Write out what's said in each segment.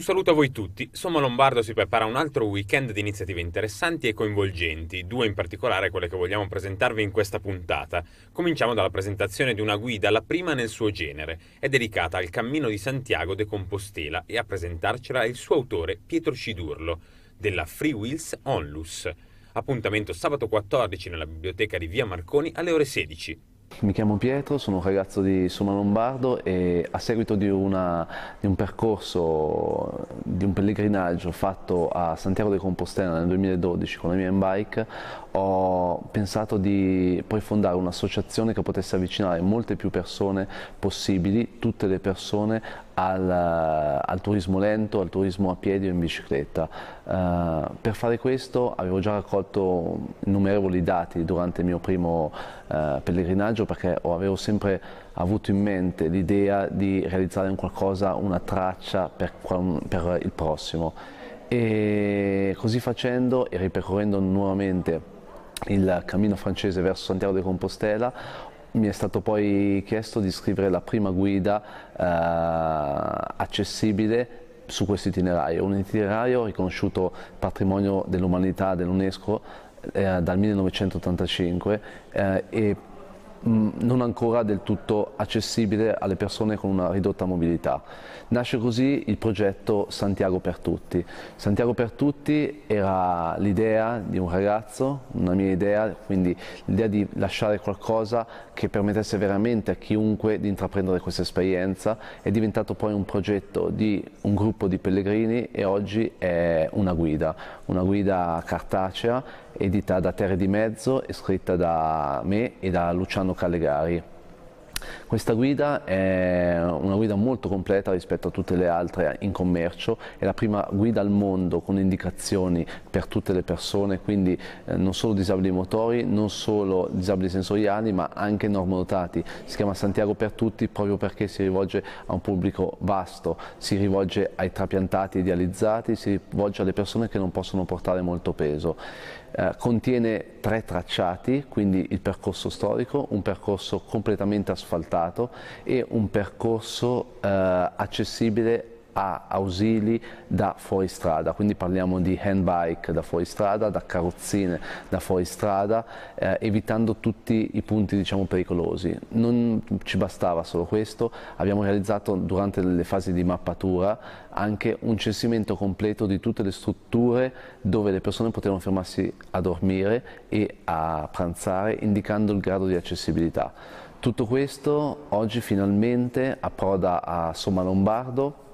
Un saluto a voi tutti. Somma Lombardo si prepara un altro weekend di iniziative interessanti e coinvolgenti, due in particolare quelle che vogliamo presentarvi in questa puntata. Cominciamo dalla presentazione di una guida, la prima nel suo genere. È dedicata al Cammino di Santiago de Compostela e a presentarcela il suo autore Pietro Cidurlo, della Free Wheels Onlus. Appuntamento sabato 14 nella biblioteca di Via Marconi alle ore 16. Mi chiamo Pietro, sono un ragazzo di Soma Lombardo e a seguito di, una, di, un percorso, di un pellegrinaggio fatto a Santiago de Compostela nel 2012 con la mia M-Bike ho pensato di poi fondare un'associazione che potesse avvicinare molte più persone possibili, tutte le persone, al, al, turismo lento, al turismo a piedi o in bicicletta. Uh, per fare questo avevo già raccolto innumerevoli dati durante il mio primo uh, pellegrinaggio perché avevo sempre avuto in mente l'idea di realizzare un qualcosa, una traccia per, per il prossimo. E così facendo e ripercorrendo nuovamente il cammino francese verso Santiago de Compostela mi è stato poi chiesto di scrivere la prima guida eh, accessibile su questo itinerario, un itinerario riconosciuto patrimonio dell'umanità dell'UNESCO eh, dal 1985 eh, e Mm, non ancora del tutto accessibile alle persone con una ridotta mobilità. Nasce così il progetto Santiago per tutti. Santiago per tutti era l'idea di un ragazzo, una mia idea, quindi l'idea di lasciare qualcosa che permettesse veramente a chiunque di intraprendere questa esperienza, è diventato poi un progetto di un gruppo di pellegrini e oggi è una guida, una guida cartacea edita da Terre di Mezzo e scritta da me e da Luciano Giovanni Callegari. Questa guida è una guida molto completa rispetto a tutte le altre in commercio, è la prima guida al mondo con indicazioni per tutte le persone, quindi eh, non solo disabili motori, non solo disabili sensoriali, ma anche normodotati. Si chiama Santiago per tutti proprio perché si rivolge a un pubblico vasto, si rivolge ai trapiantati idealizzati, si rivolge alle persone che non possono portare molto peso. Eh, contiene tre tracciati, quindi il percorso storico, un percorso completamente asfaltato e un percorso eh, accessibile a ausili da fuoristrada, quindi parliamo di handbike da fuoristrada, da carrozzine da fuoristrada, eh, evitando tutti i punti diciamo, pericolosi. Non ci bastava solo questo, abbiamo realizzato durante le fasi di mappatura anche un censimento completo di tutte le strutture dove le persone potevano fermarsi a dormire e a pranzare, indicando il grado di accessibilità. Tutto questo oggi finalmente approda a Somma Lombardo,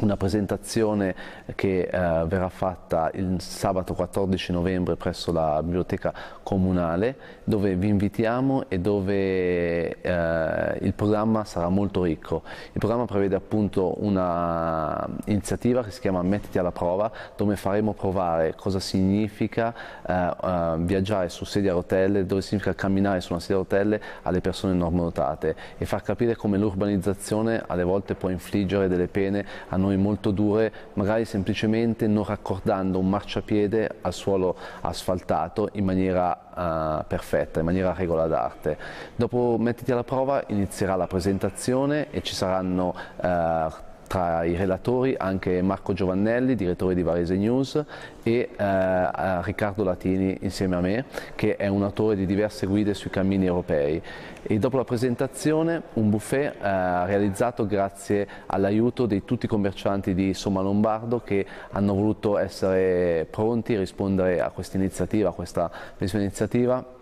una presentazione che eh, verrà fatta il sabato 14 novembre presso la biblioteca comunale dove vi invitiamo e dove eh, il programma sarà molto ricco. Il programma prevede appunto un'iniziativa che si chiama Mettiti alla prova dove faremo provare cosa significa eh, eh viaggiare su sedia a rotelle, dove significa camminare su una sedia a rotelle alle persone normodotate e far capire come l'urbanizzazione alle volte può infliggere delle pene a a noi molto dure, magari semplicemente non raccordando un marciapiede al suolo asfaltato in maniera uh, perfetta, in maniera regola d'arte. Dopo mettiti alla prova inizierà la presentazione e ci saranno uh, tra i relatori anche Marco Giovannelli, direttore di Varese News, e eh, eh, Riccardo Latini insieme a me, che è un autore di diverse guide sui cammini europei. E dopo la presentazione un buffet eh, realizzato grazie all'aiuto di tutti i commercianti di Somma Lombardo che hanno voluto essere pronti a rispondere a questa iniziativa, a questa iniziativa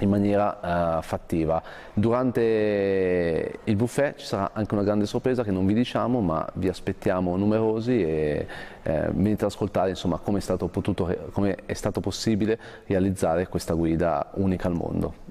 in maniera uh, fattiva. Durante il buffet ci sarà anche una grande sorpresa che non vi diciamo ma vi aspettiamo numerosi e eh, venite ad ascoltare insomma come è, stato potuto, come è stato possibile realizzare questa guida unica al mondo.